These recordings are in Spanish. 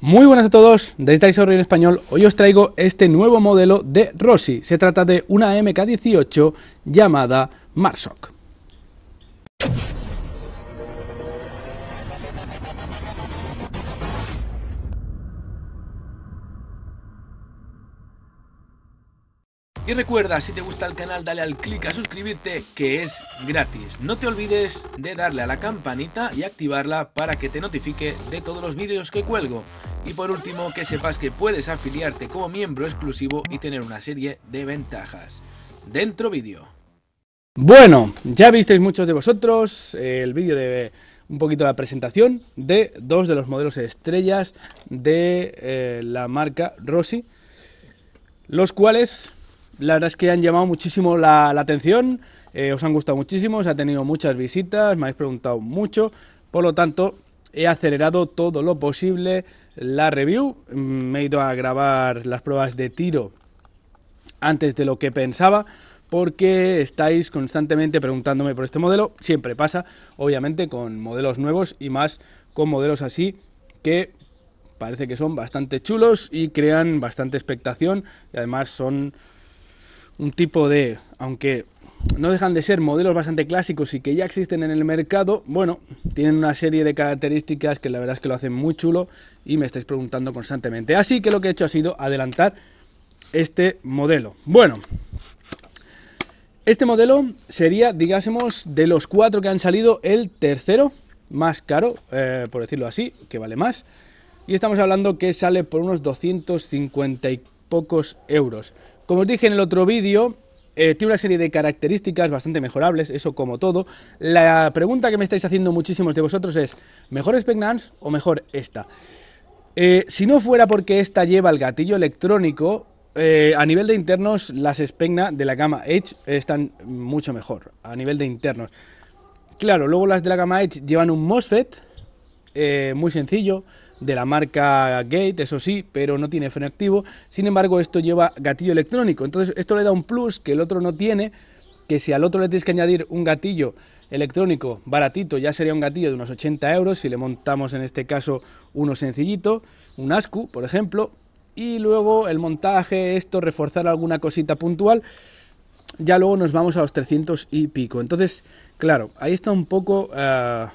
Muy buenas a todos, desde Disorder en Español, hoy os traigo este nuevo modelo de Rossi. Se trata de una MK18 llamada Marshock. Y recuerda, si te gusta el canal, dale al clic a suscribirte, que es gratis. No te olvides de darle a la campanita y activarla para que te notifique de todos los vídeos que cuelgo. Y por último, que sepas que puedes afiliarte como miembro exclusivo y tener una serie de ventajas. Dentro vídeo. Bueno, ya visteis muchos de vosotros eh, el vídeo de un poquito la presentación de dos de los modelos estrellas de eh, la marca Rossi, los cuales la verdad es que han llamado muchísimo la, atención, eh, os han gustado muchísimo, os ha tenido muchas visitas, me habéis preguntado mucho, por lo tanto he acelerado todo lo posible la review, mm, me he ido a grabar las pruebas de tiro antes de lo que pensaba, porque estáis constantemente preguntándome por este modelo. Siempre pasa, obviamente, con modelos nuevos y más con modelos así que parece que son bastante chulos y crean bastante expectación y además son un tipo de, aunque no dejan de ser modelos bastante clásicos y que ya existen en el mercado, bueno, tienen una serie de características que la verdad es que lo hacen muy chulo y me estáis preguntando constantemente. Así que lo que he hecho ha sido adelantar este modelo. Bueno, este modelo sería, digásemos, de los cuatro que han salido, el tercero más caro, eh, por decirlo así, que vale más. Y estamos hablando que sale por unos 250 y pocos euros. Como os dije en el otro vídeo, eh, tiene una serie de características bastante mejorables, eso como todo. La pregunta que me estáis haciendo muchísimos de vosotros es, ¿mejor Spegnans o mejor esta? Eh, si no fuera porque esta lleva el gatillo electrónico, eh, a nivel de internos, las Spegna de la gama Edge están mucho mejor, a nivel de internos. Claro, luego las de la gama Edge llevan un MOSFET, muy sencillo, de la marca Gate, eso sí, pero no tiene freno activo. Sin embargo, esto lleva gatillo electrónico. Entonces, esto le da un plus que el otro no tiene, que si al otro le tienes que añadir un gatillo electrónico baratito, ya sería un gatillo de unos 80 euros, si le montamos en este caso uno sencillito, un ASCU, por ejemplo, y luego el montaje, esto, reforzar alguna cosita puntual, ya luego nos vamos a los 300 y pico. Entonces, claro, ahí está un poco... Eh,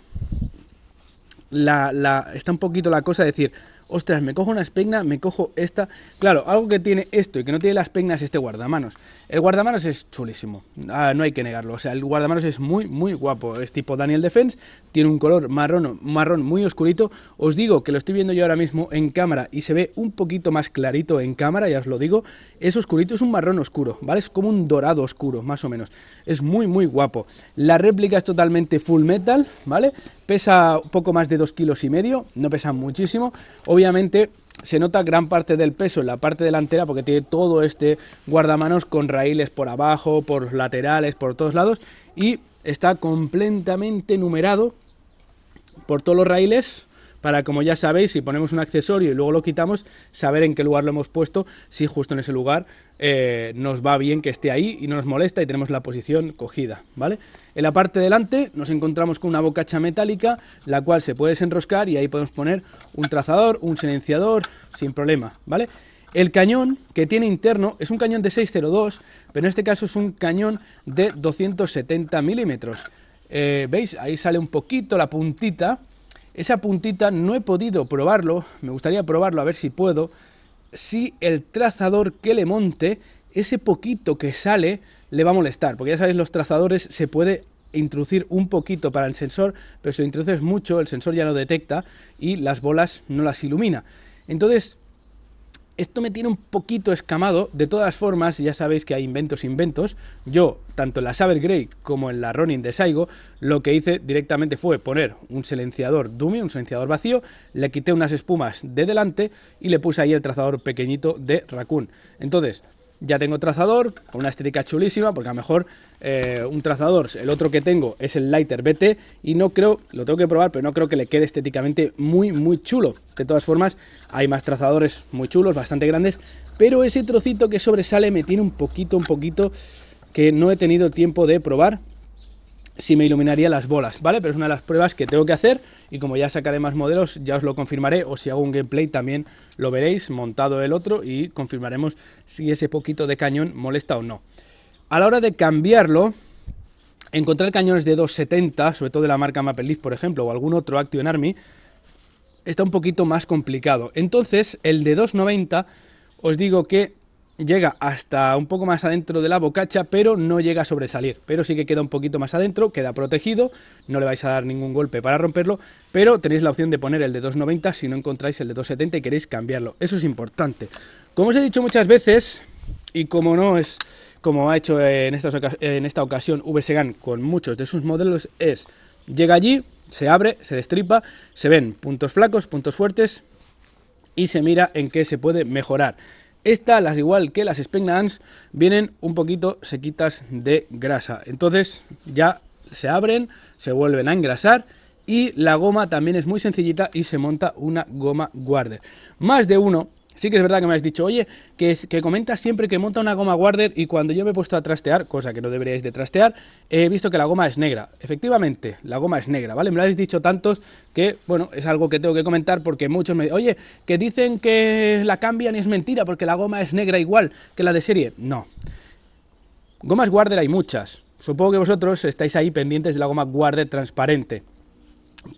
la, la, está un poquito la cosa de decir, ostras, me cojo una espegna, me cojo esta. Claro, algo que tiene esto y que no tiene las es este guardamanos, el guardamanos es chulísimo, ah, no hay que negarlo. O sea, el guardamanos es muy, muy guapo. Es tipo Daniel Defense, tiene un color marrón, marrón muy oscurito. Os digo que lo estoy viendo yo ahora mismo en cámara y se ve un poquito más clarito en cámara, ya os lo digo. Es oscurito, es un marrón oscuro, ¿vale? Es como un dorado oscuro, más o menos. Es muy, muy guapo. La réplica es totalmente full metal, ¿vale? Pesa un poco más de 2 kilos y medio, no pesa muchísimo. Obviamente se nota gran parte del peso en la parte delantera porque tiene todo este guardamanos con raíles por abajo, por laterales, por todos lados y está completamente numerado por todos los raíles para, como ya sabéis, si ponemos un accesorio y luego lo quitamos, saber en qué lugar lo hemos puesto, si justo en ese lugar eh, nos va bien que esté ahí y no nos molesta y tenemos la posición cogida, ¿vale? En la parte delante nos encontramos con una bocacha metálica, la cual se puede desenroscar y ahí podemos poner un trazador, un silenciador, sin problema, ¿vale? El cañón que tiene interno es un cañón de 602, pero en este caso es un cañón de 270 milímetros. Eh, ¿Veis? Ahí sale un poquito la puntita, esa puntita no he podido probarlo, me gustaría probarlo a ver si puedo, si el trazador que le monte, ese poquito que sale, le va a molestar, porque ya sabéis, los trazadores se puede introducir un poquito para el sensor, pero si lo introduces mucho, el sensor ya no detecta y las bolas no las ilumina. Entonces, esto me tiene un poquito escamado. De todas formas, ya sabéis que hay inventos, inventos. Yo, tanto en la Saber Grey como en la Ronin de Saigo, lo que hice directamente fue poner un silenciador dummy, un silenciador vacío, le quité unas espumas de delante y le puse ahí el trazador pequeñito de Raccoon. Entonces, ya tengo trazador, con una estética chulísima, porque a lo mejor eh, un trazador, el otro que tengo es el Lighter BT, y no creo, lo tengo que probar, pero no creo que le quede estéticamente muy, muy chulo. De todas formas, hay más trazadores muy chulos, bastante grandes, pero ese trocito que sobresale me tiene un poquito, un poquito que no he tenido tiempo de probar si me iluminaría las bolas, ¿vale? Pero es una de las pruebas que tengo que hacer y como ya sacaré más modelos ya os lo confirmaré o si hago un gameplay también lo veréis montado el otro y confirmaremos si ese poquito de cañón molesta o no. A la hora de cambiarlo, encontrar cañones de 270, sobre todo de la marca Maple Leaf, por ejemplo, o algún otro Action Army, está un poquito más complicado. Entonces, el de 290, os digo que llega hasta un poco más adentro de la bocacha, pero no llega a sobresalir. Pero sí que queda un poquito más adentro, queda protegido, no le vais a dar ningún golpe para romperlo, pero tenéis la opción de poner el de 2,90 si no encontráis el de 2,70 y queréis cambiarlo. Eso es importante. Como os he dicho muchas veces, y como no es como ha hecho en esta, en esta ocasión VSGAN con muchos de sus modelos, es llega allí, se abre, se destripa, se ven puntos flacos, puntos fuertes y se mira en qué se puede mejorar. Estas, las igual que las Spenglands, vienen un poquito sequitas de grasa. Entonces ya se abren, se vuelven a engrasar y la goma también es muy sencillita y se monta una goma guarder. Más de uno Sí que es verdad que me has dicho, oye, que, comentas siempre que monta una goma guarder y cuando yo me he puesto a trastear, cosa que no deberíais de trastear, he visto que la goma es negra. Efectivamente, la goma es negra, ¿vale? Me lo habéis dicho tantos que, bueno, es algo que tengo que comentar porque muchos me dicen, oye, que dicen que la cambian y es mentira porque la goma es negra igual que la de serie. No. Gomas guarder hay muchas. Supongo que vosotros estáis ahí pendientes de la goma guarder transparente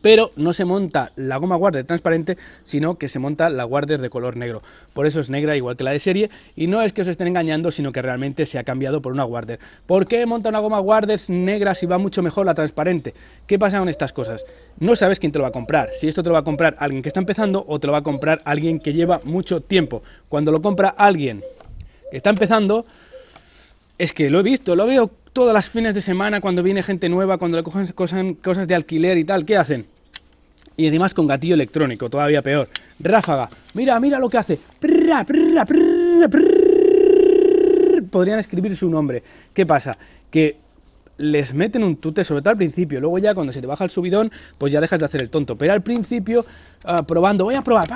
pero no se monta la goma guarder transparente, sino que se monta la guarder de color negro. Por eso es negra igual que la de serie y no es que os estén engañando, sino que realmente se ha cambiado por una guarder. ¿Por qué monta una goma guarder negra si va mucho mejor la transparente? ¿Qué pasa con estas cosas? No sabes quién te lo va a comprar. Si esto te lo va a comprar alguien que está empezando o te lo va a comprar alguien que lleva mucho tiempo. Cuando lo compra alguien que está empezando, es que lo he visto, lo veo todas las fines de semana cuando viene gente nueva, cuando le cogen cosas, cosas de alquiler y tal. ¿Qué hacen? Y además con gatillo electrónico, todavía peor. Ráfaga. Mira, mira lo que hace. Podrían escribir su nombre. ¿Qué pasa? Que les meten un tute, sobre todo al principio. Luego ya cuando se te baja el subidón, pues ya dejas de hacer el tonto. Pero al principio, ah, probando, voy a probar,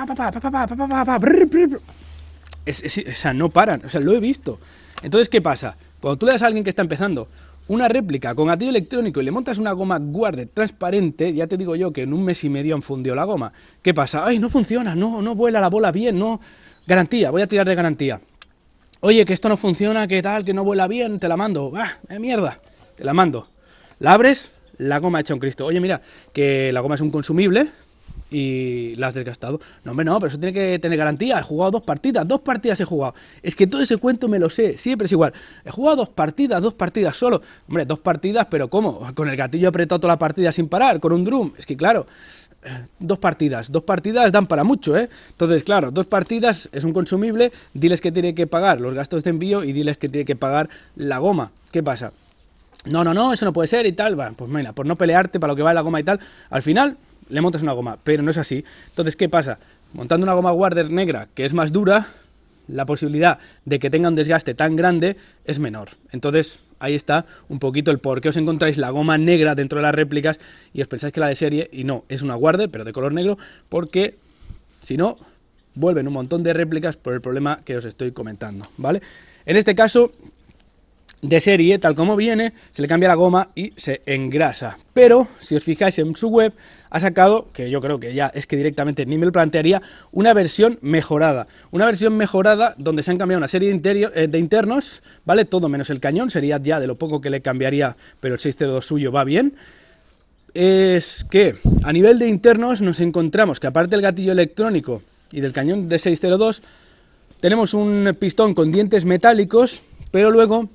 o sea, no paran, o sea, lo he visto. Entonces, ¿qué pasa? Cuando tú le das a alguien que está empezando una réplica con gatillo electrónico y le montas una goma guarde transparente, ya te digo yo que en un mes y medio han fundido la goma. ¿Qué pasa? Ay, no funciona, no, no vuela la bola bien, no. Garantía, voy a tirar de garantía. Oye, que esto no funciona, que tal, que no vuela bien, te la mando. ¡Bah, eh, mierda! Te la mando. La abres, la goma hecha un cristo. Oye, mira, que la goma es un consumible, y las has desgastado. No, hombre, no, pero eso tiene que tener garantía. He jugado dos partidas, dos partidas he jugado. Es que todo ese cuento me lo sé, siempre es igual. He jugado dos partidas, dos partidas solo. Hombre, dos partidas, pero ¿cómo? Con el gatillo apretado toda la partida sin parar, con un drum. Es que claro, eh, dos partidas, dos partidas dan para mucho, ¿eh? Entonces, claro, dos partidas es un consumible, diles que tiene que pagar los gastos de envío y diles que tiene que pagar la goma. ¿Qué pasa? No, no, no, eso no puede ser y tal. pues mira, por no pelearte para lo que vale la goma y tal, al final le montas una goma, pero no es así. Entonces, ¿qué pasa? Montando una goma guarder negra, que es más dura, la posibilidad de que tenga un desgaste tan grande es menor. Entonces, ahí está un poquito el por qué os encontráis la goma negra dentro de las réplicas y os pensáis que la de serie, y no, es una guarder pero de color negro, porque si no, vuelven un montón de réplicas por el problema que os estoy comentando, ¿vale? En este caso, de serie, tal como viene, se le cambia la goma y se engrasa. Pero, si os fijáis en su web, ha sacado, que yo creo que ya es que directamente ni me lo plantearía, una versión mejorada. Una versión mejorada donde se han cambiado una serie de, eh, de internos, ¿vale? Todo menos el cañón, sería ya de lo poco que le cambiaría, pero el 602 suyo va bien es que a nivel de internos nos encontramos que aparte del gatillo electrónico y del cañón de 602, tenemos un pistón con dientes metálicos, pero luego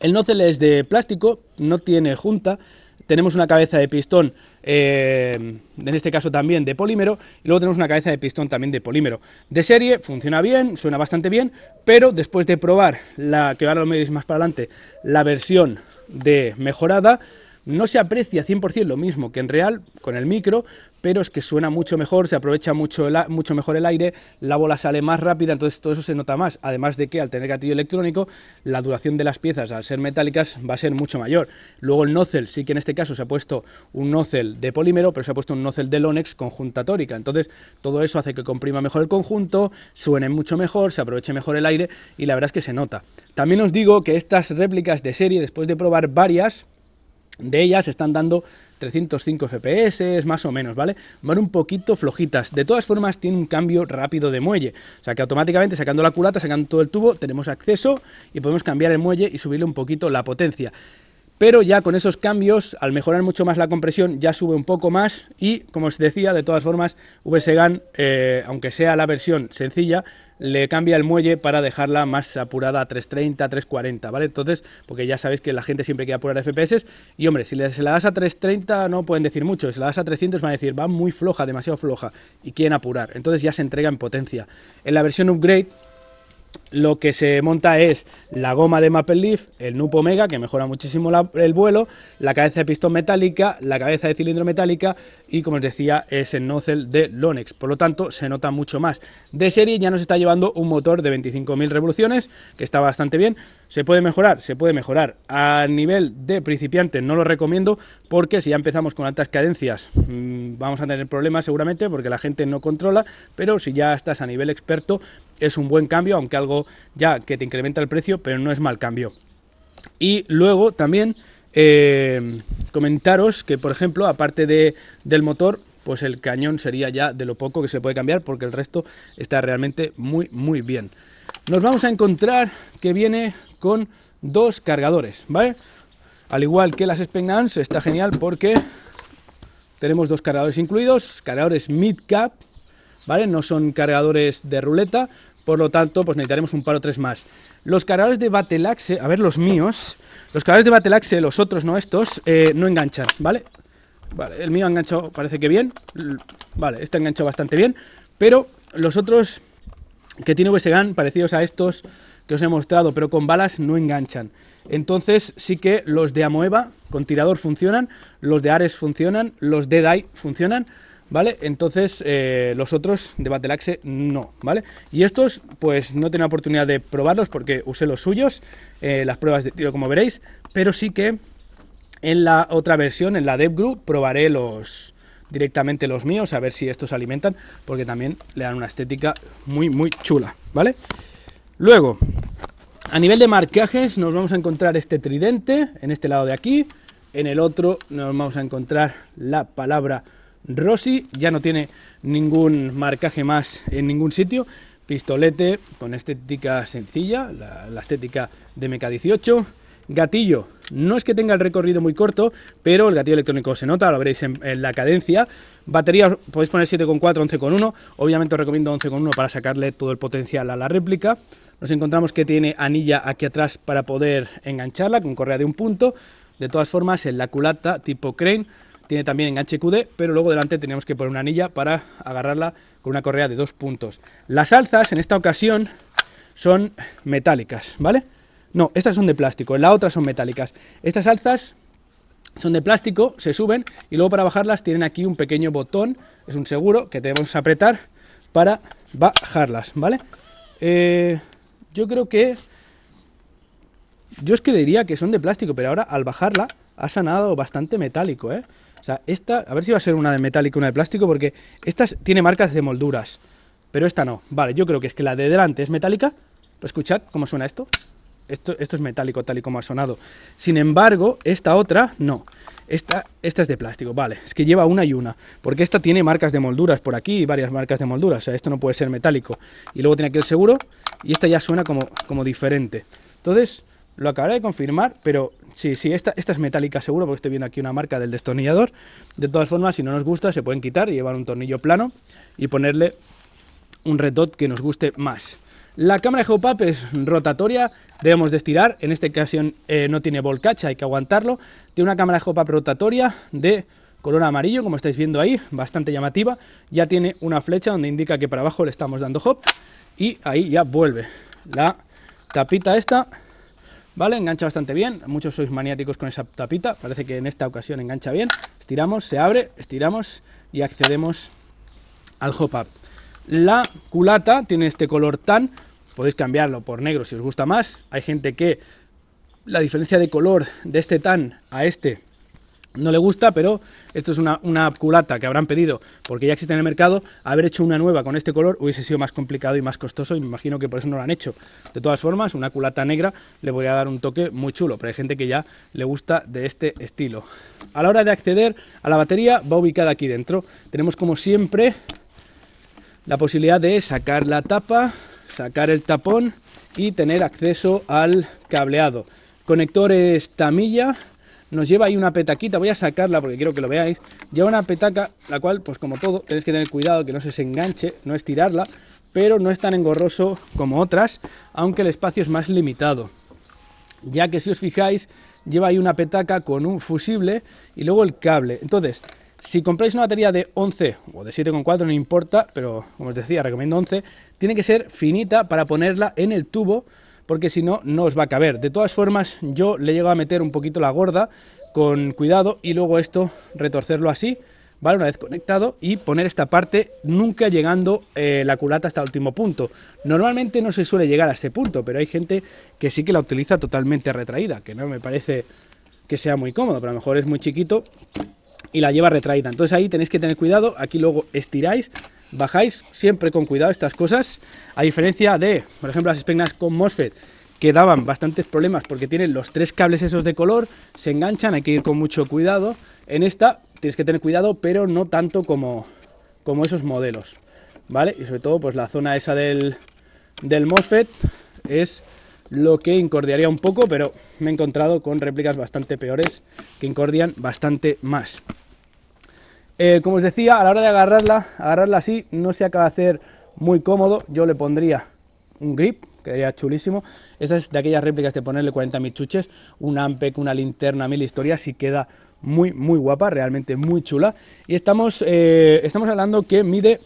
el nozzle es de plástico, no tiene junta, tenemos una cabeza de pistón, eh, en este caso también de polímero, y luego tenemos una cabeza de pistón también de polímero. De serie funciona bien, suena bastante bien, pero después de probar la que ahora lo más para adelante, la versión de mejorada, no se aprecia 100% lo mismo que en real con el micro, pero es que suena mucho mejor, se aprovecha mucho, mucho mejor el aire, la bola sale más rápida, entonces todo eso se nota más. Además de que al tener gatillo electrónico, la duración de las piezas, al ser metálicas, va a ser mucho mayor. Luego el nozzle, sí que en este caso se ha puesto un nozzle de polímero, pero se ha puesto un nozzle de Lonex conjuntatórica. Entonces todo eso hace que comprima mejor el conjunto, suene mucho mejor, se aproveche mejor el aire y la verdad es que se nota. También os digo que estas réplicas de serie, después de probar varias de ellas, están dando 305 FPS, más o menos, ¿vale? Van un poquito flojitas. De todas formas, tiene un cambio rápido de muelle. O sea que automáticamente, sacando la culata, sacando todo el tubo, tenemos acceso y podemos cambiar el muelle y subirle un poquito la potencia pero ya con esos cambios, al mejorar mucho más la compresión, ya sube un poco más y, como os decía, de todas formas, VSGAN, eh, aunque sea la versión sencilla, le cambia el muelle para dejarla más apurada a 330, 340, ¿vale? Entonces, porque ya sabéis que la gente siempre quiere apurar FPS y, hombre, si se la das a 330 no pueden decir mucho, si la das a 300 van a decir, va muy floja, demasiado floja y quieren apurar, entonces ya se entrega en potencia. En la versión upgrade lo que se monta es la goma de Maple Leaf, el Nupo Omega, que mejora muchísimo el vuelo, la cabeza de pistón metálica, la cabeza de cilindro metálica y, como os decía, es el nozzle de Lonex. Por lo tanto, se nota mucho más. De serie ya nos está llevando un motor de 25.000 revoluciones, que está bastante bien. ¿Se puede mejorar? Se puede mejorar. A nivel de principiante no lo recomiendo porque si ya empezamos con altas cadencias mm, vamos a tener problemas seguramente porque la gente no controla, pero si ya estás a nivel experto es un buen cambio, aunque algo ya que te incrementa el precio, pero no es mal cambio. Y luego también eh, comentaros que, por ejemplo, aparte de, del motor, pues el cañón sería ya de lo poco que se puede cambiar porque el resto está realmente muy, muy bien. Nos vamos a encontrar que viene con dos cargadores, ¿vale? Al igual que las Spegnans, está genial porque tenemos dos cargadores incluidos, cargadores mid-cap ¿vale? No son cargadores de ruleta, por lo tanto, pues necesitaremos un par o tres más. Los cargadores de battleaxe, eh, a ver los míos, los cargadores de battleaxe, eh, los otros, no estos, eh, no enganchan, ¿vale? el mío ha enganchado parece que bien, vale, este ha enganchado bastante bien, pero los otros que tiene VSGAN, parecidos a estos que os he mostrado, pero con balas no enganchan. Entonces sí que los de Amoeba con tirador funcionan, los de Ares funcionan, los de DAI funcionan, ¿vale? Entonces eh, los otros de Axe no, ¿vale? Y estos pues no tenía oportunidad de probarlos porque usé los suyos, eh, las pruebas de tiro como veréis, pero sí que en la otra versión, en la Group probaré los directamente los míos, a ver si estos alimentan, porque también le dan una estética muy, muy chula, ¿vale? Luego, a nivel de marcajes, nos vamos a encontrar este tridente, en este lado de aquí, en el otro nos vamos a encontrar la palabra Rossi, ya no tiene ningún marcaje más en ningún sitio, pistolete con estética sencilla, la, estética de mk 18, gatillo, no es que tenga el recorrido muy corto, pero el gatillo electrónico se nota, lo veréis en, la cadencia, batería podéis poner 7.4, 11.1, obviamente os recomiendo 11.1 para sacarle todo el potencial a la réplica, nos encontramos que tiene anilla aquí atrás para poder engancharla con correa de un punto, de todas formas en la culata tipo crane, tiene también enganche QD, pero luego delante tenemos que poner una anilla para agarrarla con una correa de dos puntos. Las alzas en esta ocasión son metálicas, ¿vale? No, estas son de plástico, en la otra son metálicas. Estas alzas son de plástico, se suben y luego para bajarlas tienen aquí un pequeño botón, es un seguro que debemos apretar para bajarlas, ¿vale? Eh, yo creo que... Yo es que diría que son de plástico, pero ahora al bajarla ha sanado bastante metálico, ¿eh? O sea, esta, a ver si va a ser una de metálico y una de plástico, porque esta tiene marcas de molduras, pero esta no. Vale, yo creo que es que la de delante es metálica. Escuchad cómo suena esto. Esto, esto es metálico, tal y como ha sonado. Sin embargo, esta otra, no. Esta, esta es de plástico, vale. Es que lleva una y una. Porque esta tiene marcas de molduras por aquí, varias marcas de molduras. O sea, esto no puede ser metálico. Y luego tiene aquí el seguro, y esta ya suena como, como diferente. Entonces, lo acabaré de confirmar, pero Sí, sí, esta, es metálica seguro porque estoy viendo aquí una marca del destornillador. De todas formas, si no nos gusta, se pueden quitar y llevar un tornillo plano y ponerle un redot que nos guste más. La cámara de hop-up es rotatoria, debemos de estirar, en esta ocasión eh, no tiene volcacha, hay que aguantarlo. Tiene una cámara de hop-up rotatoria de color amarillo, como estáis viendo ahí, bastante llamativa. Ya tiene una flecha donde indica que para abajo le estamos dando hop y ahí ya vuelve. La tapita esta ¿vale? Engancha bastante bien, muchos sois maniáticos con esa tapita, parece que en esta ocasión engancha bien. Estiramos, se abre, estiramos y accedemos al hop-up. La culata tiene este color tan, podéis cambiarlo por negro si os gusta más. Hay gente que la diferencia de color de este tan a este no le gusta, pero esto es una, culata que habrán pedido porque ya existe en el mercado. Haber hecho una nueva con este color hubiese sido más complicado y más costoso y me imagino que por eso no lo han hecho. De todas formas, una culata negra le voy a dar un toque muy chulo, pero hay gente que ya le gusta de este estilo. A la hora de acceder a la batería va ubicada aquí dentro. Tenemos como siempre la posibilidad de sacar la tapa, sacar el tapón y tener acceso al cableado. Conectores tamilla nos lleva ahí una petaquita, voy a sacarla porque quiero que lo veáis, lleva una petaca, la cual, pues como todo, tenéis que tener cuidado que no se, enganche, no estirarla, pero no es tan engorroso como otras, aunque el espacio es más limitado, ya que si os fijáis, lleva ahí una petaca con un fusible y luego el cable, entonces... Si compráis una batería de 11 o de 7,4 no importa, pero como os decía, recomiendo 11, tiene que ser finita para ponerla en el tubo porque si no, no os va a caber. De todas formas, yo le llego a meter un poquito la gorda con cuidado y luego esto retorcerlo así, ¿vale? Una vez conectado y poner esta parte nunca llegando eh, la culata hasta el último punto. Normalmente no se suele llegar a ese punto, pero hay gente que sí que la utiliza totalmente retraída, que no me parece que sea muy cómodo, pero a lo mejor es muy chiquito y la lleva retraída. Entonces ahí tenéis que tener cuidado, aquí luego estiráis Bajáis siempre con cuidado estas cosas, a diferencia de, por ejemplo, las espegnas con MOSFET, que daban bastantes problemas porque tienen los tres cables esos de color, se enganchan, hay que ir con mucho cuidado. En esta tienes que tener cuidado, pero no tanto como, como esos modelos, ¿vale? Y sobre todo, pues la zona esa del, del MOSFET es lo que incordiaría un poco, pero me he encontrado con réplicas bastante peores que incordian bastante más. Eh, como os decía, a la hora de agarrarla, agarrarla así, no se acaba de hacer muy cómodo. Yo le pondría un grip, quedaría chulísimo. Esta es de aquellas réplicas de ponerle 40.000 chuches, un Ampec, una linterna, mil historias y queda muy, muy guapa, realmente muy chula. Y estamos, eh, estamos hablando que mide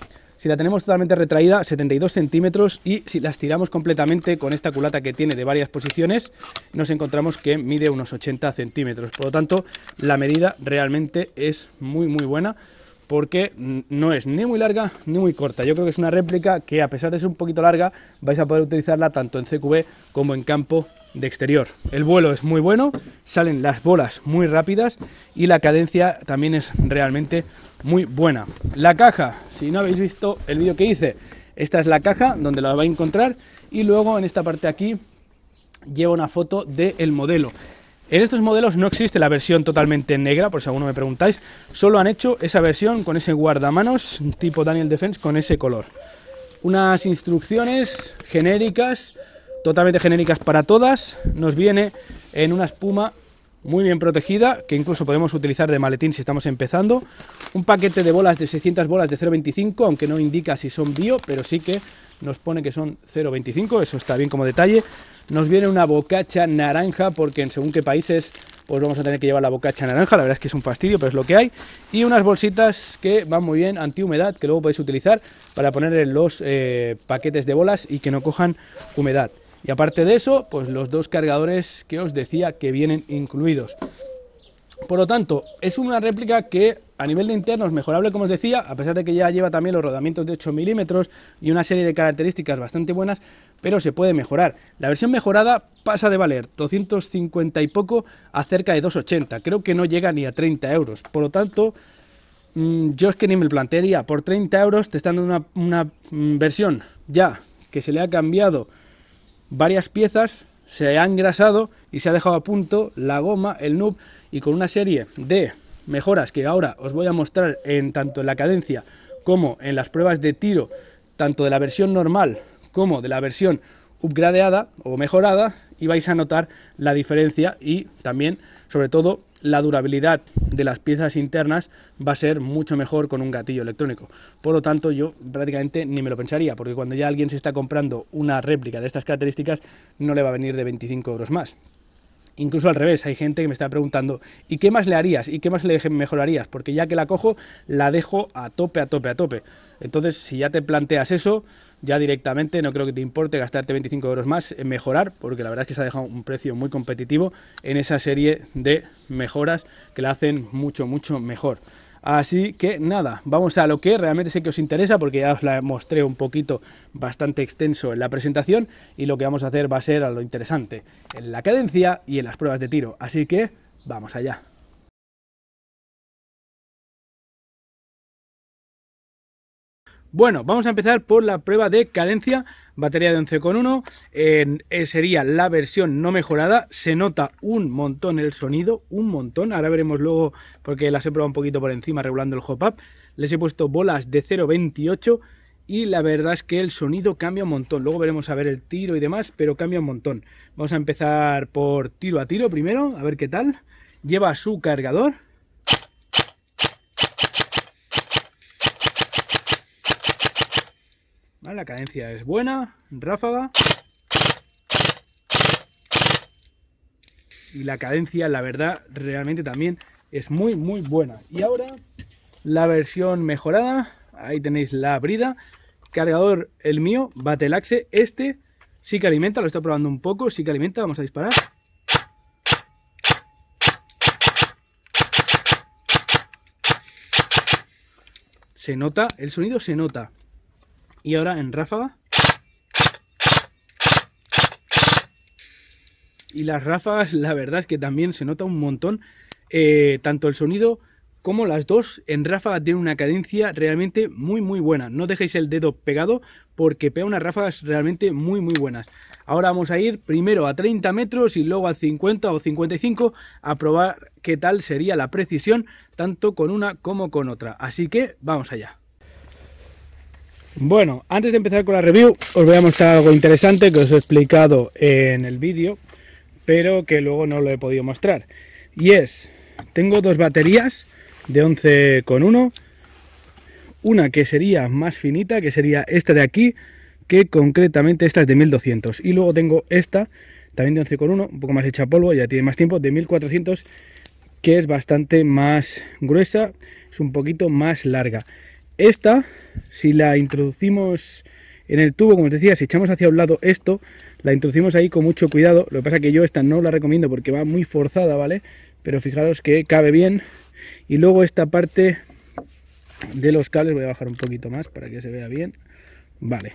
si la tenemos totalmente retraída, 72 centímetros y si la estiramos completamente con esta culata que tiene de varias posiciones, nos encontramos que mide unos 80 centímetros. Por lo tanto, la medida realmente es muy muy buena porque no es ni muy larga ni muy corta. Yo creo que es una réplica que a pesar de ser un poquito larga, vais a poder utilizarla tanto en CQB como en campo de exterior. El vuelo es muy bueno, salen las bolas muy rápidas y la cadencia también es realmente muy buena. La caja, si no habéis visto el vídeo que hice, esta es la caja donde la va a encontrar y luego en esta parte aquí lleva una foto del modelo. En estos modelos no existe la versión totalmente negra, por si alguno me preguntáis, solo han hecho esa versión con ese guardamanos tipo Daniel Defense con ese color. Unas instrucciones genéricas totalmente genéricas para todas. Nos viene en una espuma muy bien protegida, que incluso podemos utilizar de maletín si estamos empezando. Un paquete de bolas de 600 bolas de 0,25, aunque no indica si son bio, pero sí que nos pone que son 0,25, eso está bien como detalle. Nos viene una bocacha naranja, porque en según qué países pues vamos a tener que llevar la bocacha naranja, la verdad es que es un fastidio, pero es lo que hay. Y unas bolsitas que van muy bien, antihumedad, que luego podéis utilizar para poner en los eh, paquetes de bolas y que no cojan humedad. Y aparte de eso, pues los dos cargadores que os decía que vienen incluidos. Por lo tanto, es una réplica que a nivel de interno es mejorable, como os decía, a pesar de que ya lleva también los rodamientos de 8 milímetros y una serie de características bastante buenas, pero se puede mejorar. La versión mejorada pasa de valer 250 y poco a cerca de 280, creo que no llega ni a 30 euros, por lo tanto, mm, yo es que ni me plantearía, por 30 euros te están dando una, una mm, versión ya que se le ha cambiado varias piezas se han grasado y se ha dejado a punto la goma, el nub y con una serie de mejoras que ahora os voy a mostrar en tanto en la cadencia como en las pruebas de tiro, tanto de la versión normal como de la versión upgradeada o mejorada y vais a notar la diferencia y también sobre todo la durabilidad de las piezas internas va a ser mucho mejor con un gatillo electrónico. Por lo tanto, yo prácticamente ni me lo pensaría, porque cuando ya alguien se está comprando una réplica de estas características, no le va a venir de 25 euros más. Incluso al revés, hay gente que me está preguntando, ¿y qué más le harías? ¿Y qué más le mejorarías? Porque ya que la cojo, la dejo a tope, a tope, a tope. Entonces, si ya te planteas eso, ya directamente no creo que te importe gastarte 25 euros más en mejorar, porque la verdad es que se ha dejado un precio muy competitivo en esa serie de mejoras que la hacen mucho, mucho mejor. Así que nada, vamos a lo que realmente sé que os interesa porque ya os la mostré un poquito bastante extenso en la presentación y lo que vamos a hacer va a ser a lo interesante, en la cadencia y en las pruebas de tiro. Así que vamos allá. Bueno, vamos a empezar por la prueba de cadencia. Batería de 11,1. Eh, sería la versión no mejorada. Se nota un montón el sonido, un montón. Ahora veremos luego, porque las he probado un poquito por encima regulando el hop-up. Les he puesto bolas de 0,28 y la verdad es que el sonido cambia un montón. Luego veremos a ver el tiro y demás, pero cambia un montón. Vamos a empezar por tiro a tiro primero, a ver qué tal. Lleva su cargador La cadencia es buena, ráfaga. Y la cadencia, la verdad, realmente también es muy, muy buena. Y ahora la versión mejorada. Ahí tenéis la brida. Cargador el mío, Batelaxe. Este sí que alimenta, lo está probando un poco. Sí que alimenta, vamos a disparar. Se nota, el sonido se nota. Y ahora en ráfaga. Y las ráfagas, la verdad es que también se nota un montón. Eh, tanto el sonido como las dos en ráfaga tienen una cadencia realmente muy muy buena. No dejéis el dedo pegado porque pega unas ráfagas realmente muy muy buenas. Ahora vamos a ir primero a 30 metros y luego a 50 o 55 a probar qué tal sería la precisión tanto con una como con otra. Así que vamos allá. Bueno, antes de empezar con la review, os voy a mostrar algo interesante que os he explicado en el vídeo, pero que luego no lo he podido mostrar. Y es, tengo dos baterías de 11,1, una que sería más finita, que sería esta de aquí, que concretamente esta es de 1200. Y luego tengo esta, también de 11,1, un poco más hecha polvo, ya tiene más tiempo, de 1400, que es bastante más gruesa, es un poquito más larga. Esta, si la introducimos en el tubo, como os decía, si echamos hacia un lado esto, la introducimos ahí con mucho cuidado. Lo que pasa es que yo esta no la recomiendo porque va muy forzada, ¿vale? Pero fijaros que cabe bien. Y luego esta parte de los cables, voy a bajar un poquito más para que se vea bien. Vale.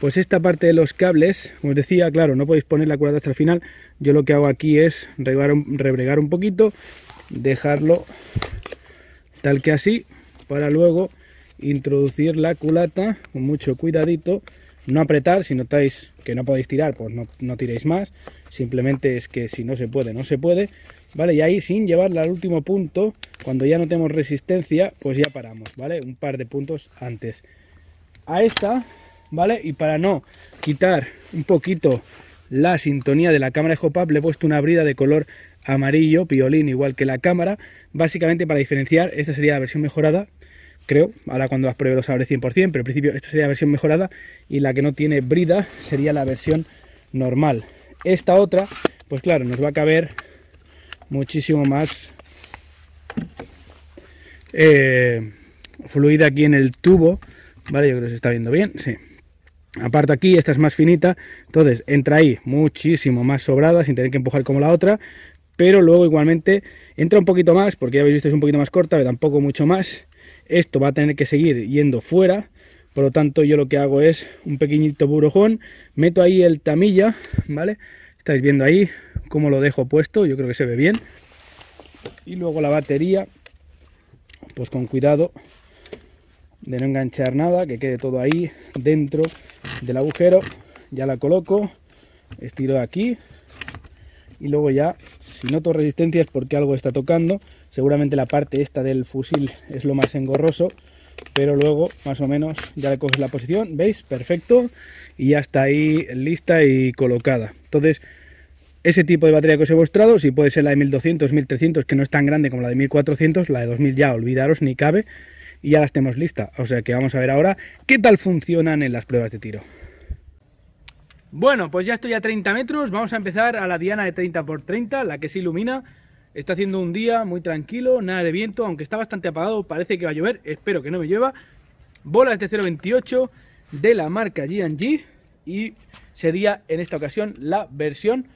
Pues esta parte de los cables, como os decía, claro, no podéis poner la cuerda hasta el final. Yo lo que hago aquí es rebregar un poquito, dejarlo tal que así, para luego introducir la culata con mucho cuidadito, no apretar, si notáis que no podéis tirar, pues no, tiréis más, simplemente es que si no se puede, no se puede, ¿vale? Y ahí sin llevarla al último punto, cuando ya no tenemos resistencia, pues ya paramos, ¿vale? Un par de puntos antes. A esta, ¿vale? Y para no quitar un poquito la sintonía de la cámara de hop-up, le he puesto una brida de color amarillo, piolín, igual que la cámara, básicamente para diferenciar, esta sería la versión mejorada, creo. Ahora cuando las pruebe lo sabré 100%, pero en principio esta sería la versión mejorada y la que no tiene brida sería la versión normal. Esta otra, pues claro, nos va a caber muchísimo más eh, fluida aquí en el tubo. Vale, yo creo que se está viendo bien, sí. Aparte aquí, esta es más finita, entonces entra ahí muchísimo más sobrada sin tener que empujar como la otra, pero luego igualmente entra un poquito más, porque ya habéis visto es un poquito más corta, pero tampoco mucho más esto va a tener que seguir yendo fuera por lo tanto yo lo que hago es un pequeñito burojón meto ahí el tamilla vale estáis viendo ahí cómo lo dejo puesto yo creo que se ve bien y luego la batería pues con cuidado de no enganchar nada que quede todo ahí dentro del agujero ya la coloco estiro aquí y luego ya si noto resistencia es porque algo está tocando Seguramente la parte esta del fusil es lo más engorroso, pero luego más o menos ya le coges la posición, ¿veis? Perfecto, y ya está ahí lista y colocada. Entonces, ese tipo de batería que os he mostrado, si puede ser la de 1200, 1300, que no es tan grande como la de 1400, la de 2000 ya olvidaros, ni cabe, y ya las tenemos lista. O sea que vamos a ver ahora qué tal funcionan en las pruebas de tiro. Bueno, pues ya estoy a 30 metros, vamos a empezar a la diana de 30x30, la que se ilumina, Está haciendo un día muy tranquilo, nada de viento, aunque está bastante apagado, parece que va a llover, espero que no me llueva. Bolas de 0.28 de la marca G&G y sería en esta ocasión la versión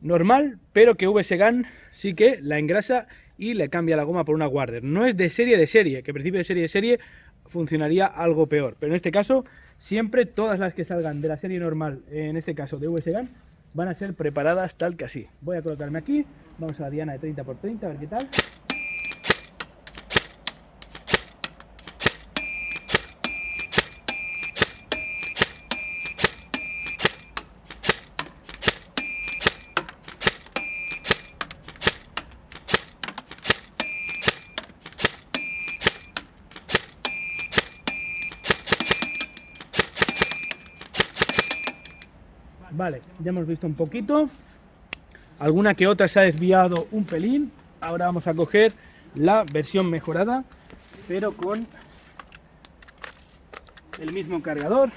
normal, pero que VSGAN sí que la engrasa y le cambia la goma por una Warder. No es de serie de serie, que en principio de serie de serie funcionaría algo peor, pero en este caso siempre todas las que salgan de la serie normal, en este caso de VSGAN, van a ser preparadas tal que así. Voy a colocarme aquí, vamos a la diana de 30 x 30 a ver qué tal. ya hemos visto un poquito. Alguna que otra se ha desviado un pelín. Ahora vamos a coger la versión mejorada, pero con el mismo cargador.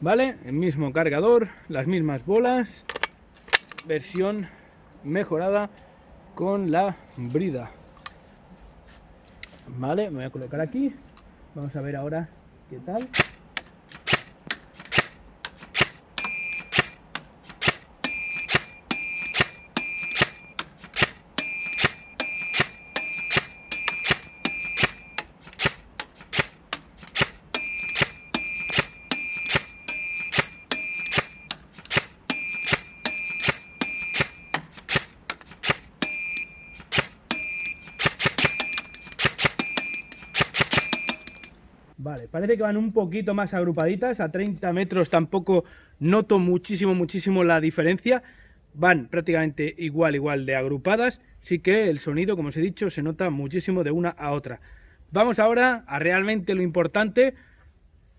¿Vale? El mismo cargador, las mismas bolas. Versión mejorada con la brida. Vale, me voy a colocar aquí. Vamos a ver ahora qué tal. Parece que van un poquito más agrupaditas, a 30 metros tampoco noto muchísimo, muchísimo la diferencia. Van prácticamente igual, igual de agrupadas, sí que el sonido, como os he dicho, se nota muchísimo de una a otra. Vamos ahora a realmente lo importante,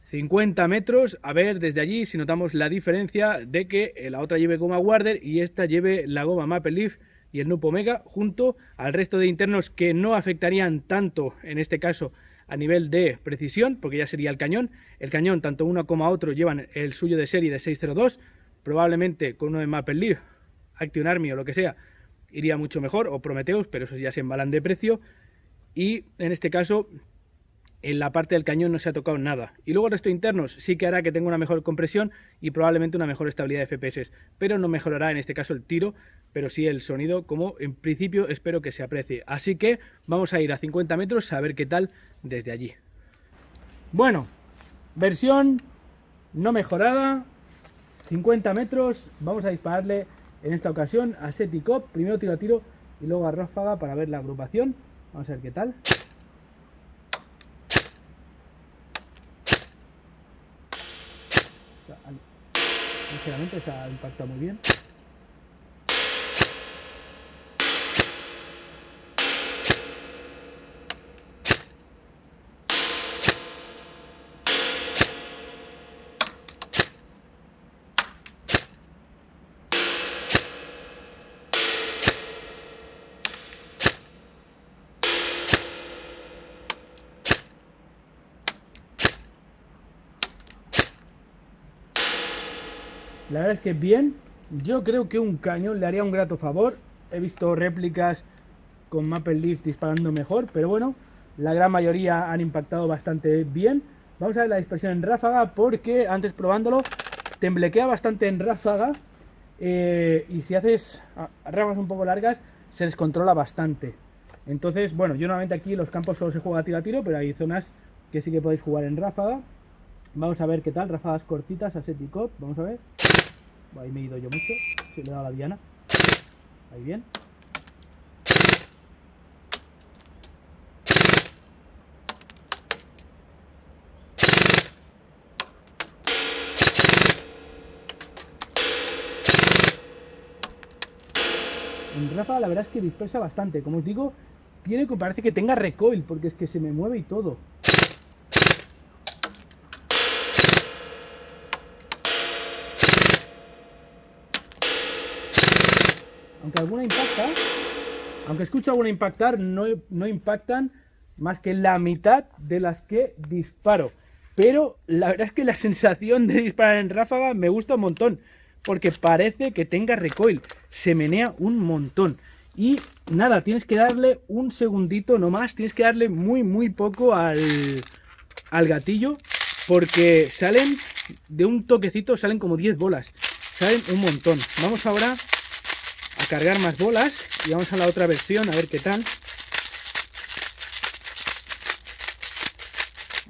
50 metros, a ver desde allí si notamos la diferencia de que la otra lleve goma Warder y esta lleve la goma Maple Leaf y el Nupo Mega junto al resto de internos que no afectarían tanto en este caso a nivel de precisión, porque ya sería el cañón. El cañón, tanto uno como otro, llevan el suyo de serie de 602. Probablemente con uno de Maple Leaf, Action Army o lo que sea, iría mucho mejor, o Prometheus, pero eso ya se embalan de precio. Y en este caso, en la parte del cañón no se ha tocado nada. Y luego el resto internos sí que hará que tenga una mejor compresión y probablemente una mejor estabilidad de FPS, pero no mejorará en este caso el tiro, pero sí el sonido, como en principio espero que se aprecie. Así que vamos a ir a 50 metros a ver qué tal desde allí. Bueno, versión no mejorada, 50 metros, vamos a dispararle en esta ocasión a Seticop, primero tiro a tiro y luego a ráfaga para ver la agrupación, vamos a ver qué tal. sinceramente, se ha impactado muy bien. La verdad es que bien. Yo creo que un cañón le haría un grato favor. He visto réplicas con Maple Leaf disparando mejor, pero bueno, la gran mayoría han impactado bastante bien. Vamos a ver la dispersión en ráfaga porque antes probándolo temblequea bastante en ráfaga eh, y si haces ah, ráfagas un poco largas se descontrola bastante. Entonces, bueno, yo normalmente aquí los campos solo se juega tiro a tiro, pero hay zonas que sí que podéis jugar en ráfaga. Vamos a ver qué tal, rafadas cortitas, Ascetic vamos a ver. Ahí me he ido yo mucho, se le ha dado la diana. Ahí bien. En Rafa la verdad es que dispersa bastante, como os digo, tiene que parece que tenga recoil, porque es que se me mueve y todo. Aunque alguna impacta, aunque escucho alguna impactar, no, impactan más que la mitad de las que disparo. Pero la verdad es que la sensación de disparar en ráfaga me gusta un montón. Porque parece que tenga recoil. Se menea un montón. Y nada, tienes que darle un segundito nomás. Tienes que darle muy, muy poco al, al gatillo. Porque salen de un toquecito, salen como 10 bolas. Salen un montón. Vamos ahora cargar más bolas y vamos a la otra versión a ver qué tal.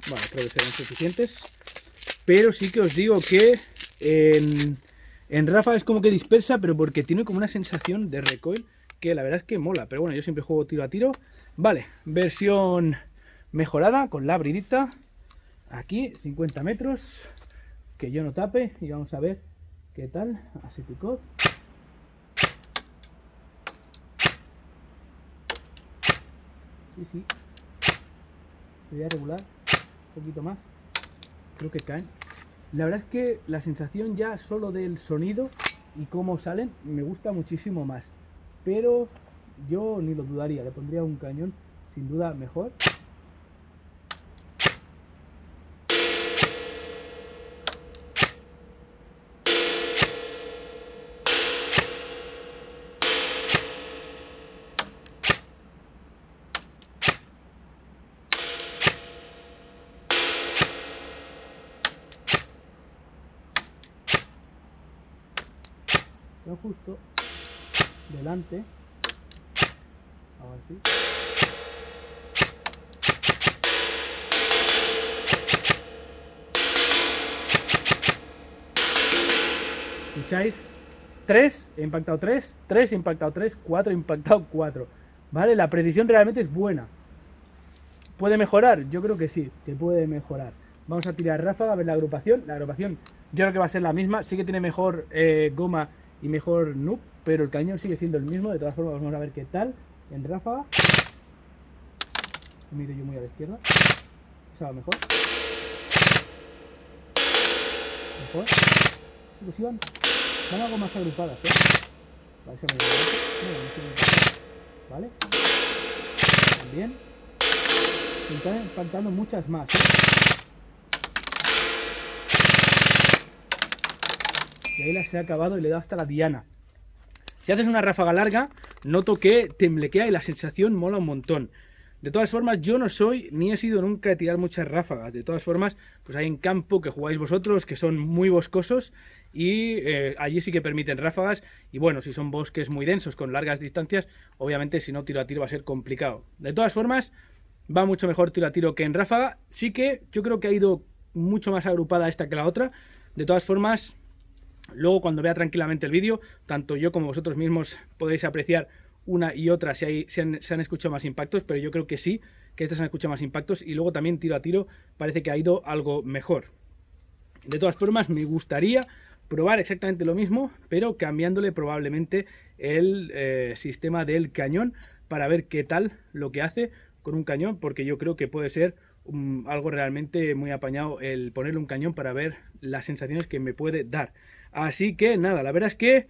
Bueno, creo que serán suficientes. Pero sí que os digo que en, en Rafa es como que dispersa, pero porque tiene como una sensación de recoil que la verdad es que mola. Pero bueno, yo siempre juego tiro a tiro. Vale, versión mejorada con la abridita Aquí, 50 metros. Que yo no tape y vamos a ver qué tal. Así picó. Sí, sí. Voy a regular un poquito más. Creo que caen. La verdad es que la sensación ya solo del sonido y cómo salen me gusta muchísimo más. Pero yo ni lo dudaría, le pondría un cañón sin duda mejor. Este. ¿Escucháis? 3, he impactado 3, 3, he impactado 3, 4, he impactado 4. ¿Vale? La precisión realmente es buena. ¿Puede mejorar? Yo creo que sí, que puede mejorar. Vamos a tirar ráfaga, a ver la agrupación. La agrupación yo creo que va a ser la misma. Sí que tiene mejor eh, goma y mejor noob pero el cañón sigue siendo el mismo, de todas formas vamos a ver qué tal en ráfaga. Miro yo muy a la izquierda. Esa va mejor. Mejor. ¿qué pues iban, van algo más agrupadas, ¿eh? Vale, se me no, Vale. También. están faltando muchas más, ¿eh? Y ahí las he acabado y le he dado hasta la diana. Si haces una ráfaga larga, noto que temblequea y la sensación mola un montón. De todas formas, yo no soy ni he sido nunca de tirar muchas ráfagas. De todas formas, pues hay en campo que jugáis vosotros, que son muy boscosos y eh, allí sí que permiten ráfagas. Y bueno, si son bosques muy densos con largas distancias, obviamente si no tiro a tiro va a ser complicado. De todas formas, va mucho mejor tiro a tiro que en ráfaga. Sí que yo creo que ha ido mucho más agrupada esta que la otra. De todas formas, Luego cuando vea tranquilamente el vídeo, tanto yo como vosotros mismos podéis apreciar una y otra si, se han escuchado más impactos, pero yo creo que sí, que estas han escuchado más impactos y luego también tiro a tiro parece que ha ido algo mejor. De todas formas, me gustaría probar exactamente lo mismo, pero cambiándole probablemente el eh, sistema del cañón para ver qué tal lo que hace con un cañón, porque yo creo que puede ser mm, algo realmente muy apañado el ponerle un cañón para ver las sensaciones que me puede dar. Así que nada, la verdad es que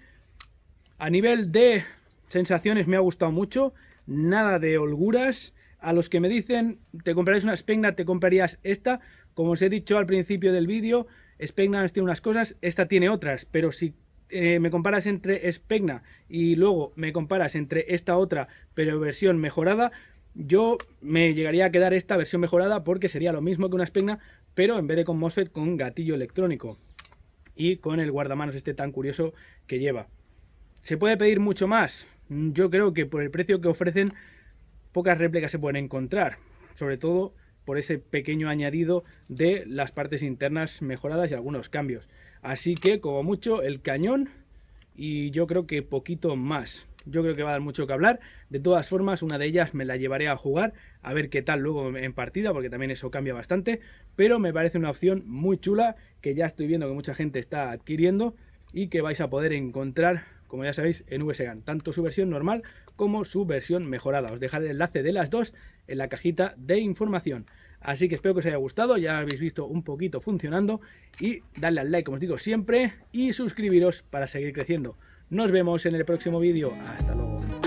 a nivel de sensaciones me ha gustado mucho, nada de holguras. A los que me dicen, te comprarías una Spegna, te comprarías esta, como os he dicho al principio del vídeo, Spegna tiene unas cosas, esta tiene otras, pero si eh, me comparas entre Spegna y luego me comparas entre esta otra, pero versión mejorada, yo me llegaría a quedar esta versión mejorada porque sería lo mismo que una Spegna, pero en vez de con MOSFET, con gatillo electrónico y con el guardamanos este tan curioso que lleva. ¿Se puede pedir mucho más? Yo creo que por el precio que ofrecen, pocas réplicas se pueden encontrar, sobre todo por ese pequeño añadido de las partes internas mejoradas y algunos cambios. Así que, como mucho, el cañón y yo creo que poquito más. Yo creo que va a dar mucho que hablar. De todas formas, una de ellas me la llevaré a jugar, a ver qué tal luego en partida, porque también eso cambia bastante. Pero me parece una opción muy chula, que ya estoy viendo que mucha gente está adquiriendo y que vais a poder encontrar, como ya sabéis, en VSGAN, tanto su versión normal como su versión mejorada. Os dejaré el enlace de las dos en la cajita de información. Así que espero que os haya gustado, ya habéis visto un poquito funcionando y darle al like como os digo siempre y suscribiros para seguir creciendo. Nos vemos en el próximo vídeo. Hasta luego.